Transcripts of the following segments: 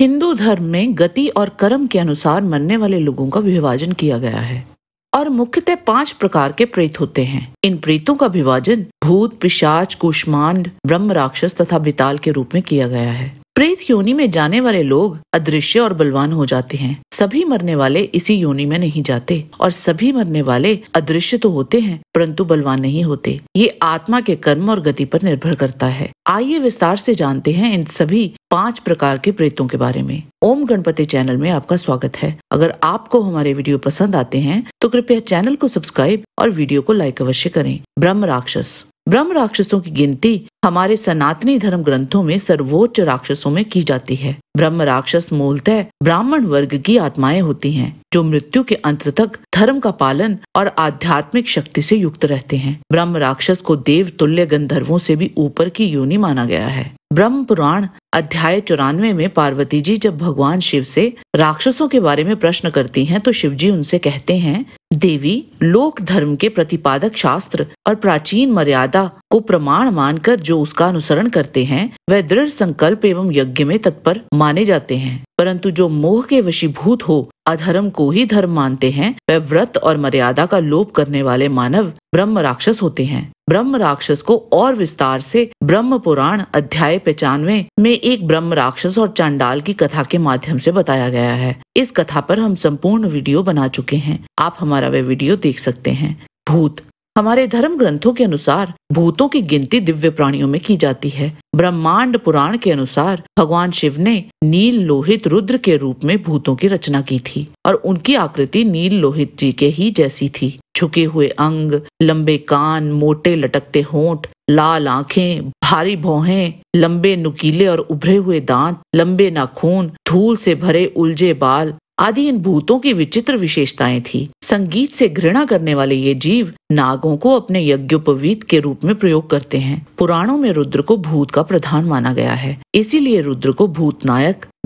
हिंदू धर्म में गति और कर्म के अनुसार मरने वाले लोगों का विभाजन किया गया है और मुख्यतः पांच प्रकार के प्रेत होते हैं इन प्रेतों का विभाजन भूत पिशाच कुष्मांड ब्रह्म राक्षस तथा बिताल के रूप में किया गया है प्रेत योनि में जाने वाले लोग अदृश्य और बलवान हो जाते हैं सभी मरने वाले इसी योनि में नहीं जाते और सभी मरने वाले अदृश्य तो होते हैं परंतु बलवान नहीं होते ये आत्मा के कर्म और गति पर निर्भर करता है आइए विस्तार से जानते हैं इन सभी पांच प्रकार के प्रेतों के बारे में ओम गणपति चैनल में आपका स्वागत है अगर आपको हमारे वीडियो पसंद आते हैं तो कृपया चैनल को सब्सक्राइब और वीडियो को लाइक अवश्य करें ब्रह्म राक्षस ब्रह्म राक्षसों की गिनती हमारे सनातनी धर्म ग्रंथों में सर्वोच्च राक्षसों में की जाती है ब्रह्म राक्षस मूलतः ब्राह्मण वर्ग की आत्माएं होती हैं जो मृत्यु के अंत तक धर्म का पालन और आध्यात्मिक शक्ति से युक्त रहते हैं ब्रह्म राक्षस को देव तुल्य गंधर्वों से भी ऊपर की योनि माना गया है ब्रह्म पुराण अध्याय चौरानवे में पार्वती जी जब भगवान शिव से राक्षसों के बारे में प्रश्न करती हैं तो शिव जी उनसे कहते हैं देवी लोक धर्म के प्रतिपादक शास्त्र और प्राचीन मर्यादा को प्रमाण मानकर जो उसका अनुसरण करते हैं वह दृढ़ संकल्प एवं यज्ञ में तत्पर माने जाते हैं परंतु जो मोह के वशीभूत हो अधर्म को ही धर्म मानते हैं वह व्रत और मर्यादा का लोप करने वाले मानव ब्रह्म राक्षस होते हैं ब्रह्म राक्षस को और विस्तार से ब्रह्म पुराण अध्याय पचानवे में एक ब्रह्म राक्षस और चांडाल की कथा के माध्यम से बताया गया है इस कथा पर हम संपूर्ण वीडियो बना चुके हैं आप हमारा वह वीडियो देख सकते हैं भूत हमारे धर्म ग्रंथों के अनुसार भूतों की गिनती दिव्य प्राणियों में की जाती है ब्रह्मांड पुराण के अनुसार भगवान शिव ने नील लोहित रुद्र के रूप में भूतों की रचना की थी और उनकी आकृति नील लोहित जी के ही जैसी थी झुके हुए अंग लंबे कान मोटे लटकते होंठ लाल आंखें भारी भौहें लंबे नुकीले और उभरे हुए दांत लंबे नाखून धूल से भरे उलझे बाल आदि इन भूतों की विचित्र विशेषताएं थी संगीत से घृणा करने वाले ये जीव नागों को अपने यज्ञोपवीत के रूप में प्रयोग करते हैं पुराणों में रुद्र को भूत का प्रधान माना गया है इसीलिए रुद्र को भूत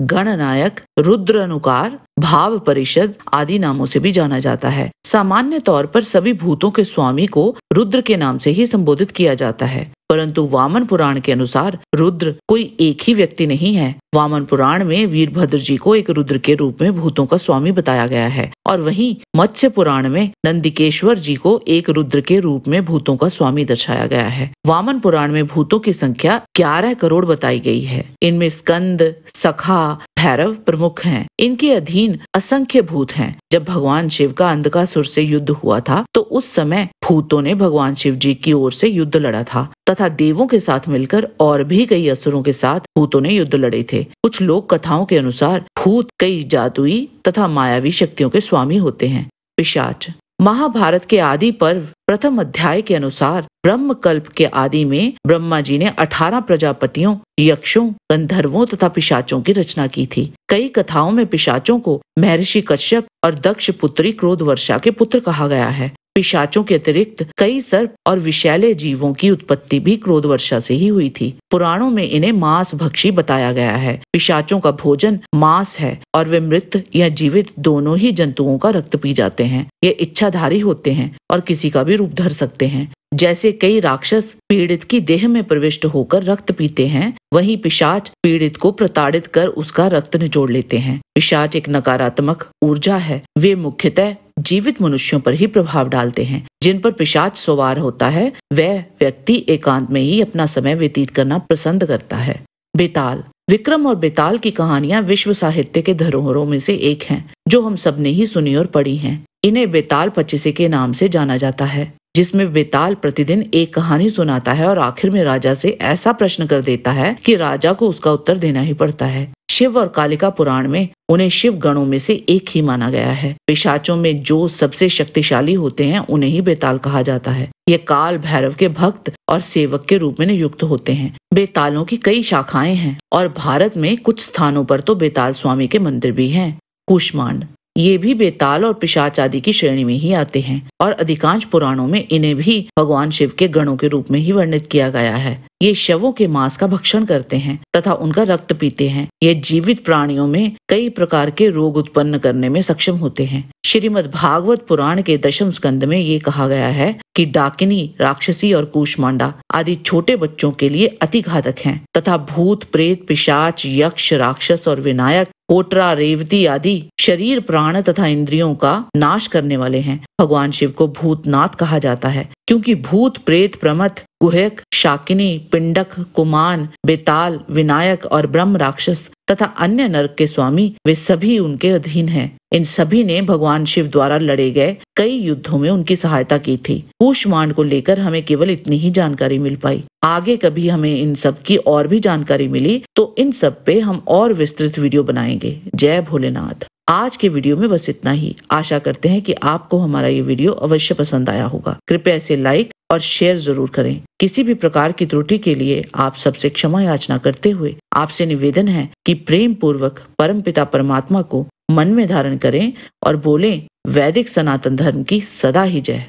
गण नायक रुद्र अनुकार भाव परिषद आदि नामों से भी जाना जाता है सामान्य तौर पर सभी भूतों के स्वामी को रुद्र के नाम से ही संबोधित किया जाता है परंतु वामन पुराण के अनुसार रुद्र कोई एक ही व्यक्ति नहीं है वामन पुराण में वीरभद्र जी को एक रुद्र के रूप में भूतों का स्वामी बताया गया है और वहीं मत्स्य पुराण में नंदिकेश्वर जी को एक रुद्र के रूप में भूतों का स्वामी दर्शाया गया है वामन पुराण में भूतों की संख्या ग्यारह करोड़ बताई गई है इनमें स्कंद सखा भैरव प्रमुख हैं। इनके अधीन असंख्य भूत हैं। जब भगवान शिव का अंधकासुर से युद्ध हुआ था तो उस समय भूतों ने भगवान शिव जी की ओर से युद्ध लड़ा था तथा देवों के साथ मिलकर और भी कई असुरों के साथ भूतों ने युद्ध लड़े थे कुछ लोक कथाओं के अनुसार भूत कई जादुई तथा मायावी शक्तियों के स्वामी होते हैं पिशाच महाभारत के आदि पर्व प्रथम अध्याय के अनुसार ब्रह्म कल्प के आदि में ब्रह्मा जी ने 18 प्रजापतियों यक्षों गंधर्वों तथा पिशाचों की रचना की थी कई कथाओं में पिशाचों को महर्षि कश्यप और दक्ष पुत्री क्रोध वर्षा के पुत्र कहा गया है पिशाचों के अतिरिक्त कई सर्प और विषैले जीवों की उत्पत्ति भी क्रोध वर्षा से ही हुई थी पुराणों में इन्हें मांस भक्षी बताया गया है पिशाचों का भोजन मांस है और वे मृत या जीवित दोनों ही जंतुओं का रक्त पी जाते हैं ये इच्छाधारी होते हैं और किसी का भी रूप धर सकते हैं जैसे कई राक्षस पीड़ित की देह में प्रविष्ट होकर रक्त पीते हैं वहीं पिशाच पीड़ित को प्रताड़ित कर उसका रक्त निचोड़ लेते हैं पिशाच एक नकारात्मक ऊर्जा है वे मुख्यतः जीवित मनुष्यों पर ही प्रभाव डालते हैं जिन पर पिशाच सवार होता है वह व्यक्ति एकांत में ही अपना समय व्यतीत करना पसंद करता है बेताल विक्रम और बेताल की कहानियां विश्व साहित्य के धरोहरों में से एक हैं, जो हम सब ने ही सुनी और पढ़ी हैं। इन्हें बेताल पच्चीसे के नाम से जाना जाता है जिसमें बेताल प्रतिदिन एक कहानी सुनाता है और आखिर में राजा से ऐसा प्रश्न कर देता है कि राजा को उसका उत्तर देना ही पड़ता है शिव और कालिका पुराण में उन्हें शिव गणों में से एक ही माना गया है पिशाचों में जो सबसे शक्तिशाली होते हैं उन्हें ही बेताल कहा जाता है ये काल भैरव के भक्त और सेवक के रूप में नियुक्त होते हैं बेतालों की कई शाखाएं हैं और भारत में कुछ स्थानों पर तो बेताल स्वामी के मंदिर भी हैं कुष्मांड ये भी बेताल और पिशाच आदि की श्रेणी में ही आते हैं और अधिकांश पुराणों में इन्हें भी भगवान शिव के गणों के रूप में ही वर्णित किया गया है ये शवों के मांस का भक्षण करते हैं तथा उनका रक्त पीते हैं ये जीवित प्राणियों में कई प्रकार के रोग उत्पन्न करने में सक्षम होते हैं श्रीमद भागवत पुराण के दशम स्कंद में ये कहा गया है कि डाकिनी राक्षसी और कुशमांडा आदि छोटे बच्चों के लिए अति घातक हैं तथा भूत प्रेत पिशाच यक्ष राक्षस और विनायक कोटरा रेवती आदि शरीर प्राण तथा इंद्रियों का नाश करने वाले हैं भगवान शिव को भूतनाथ कहा जाता है क्योंकि भूत प्रेत प्रमथ कुहक शाकिनी पिंडक कुमान बेताल विनायक और ब्रह्म राक्षस तथा अन्य नरक के स्वामी वे सभी उनके अधीन हैं। इन सभी ने भगवान शिव द्वारा लड़े गए कई युद्धों में उनकी सहायता की थी कुशमांड को लेकर हमें केवल इतनी ही जानकारी मिल पाई आगे कभी हमें इन सब की और भी जानकारी मिली तो इन सब पे हम और विस्तृत वीडियो बनाएंगे जय भोलेनाथ आज के वीडियो में बस इतना ही आशा करते हैं कि आपको हमारा ये वीडियो अवश्य पसंद आया होगा कृपया इसे लाइक और शेयर जरूर करें किसी भी प्रकार की त्रुटि के लिए आप सबसे क्षमा याचना करते हुए आपसे निवेदन है कि प्रेम पूर्वक परम पिता परमात्मा को मन में धारण करें और बोलें वैदिक सनातन धर्म की सदा ही जय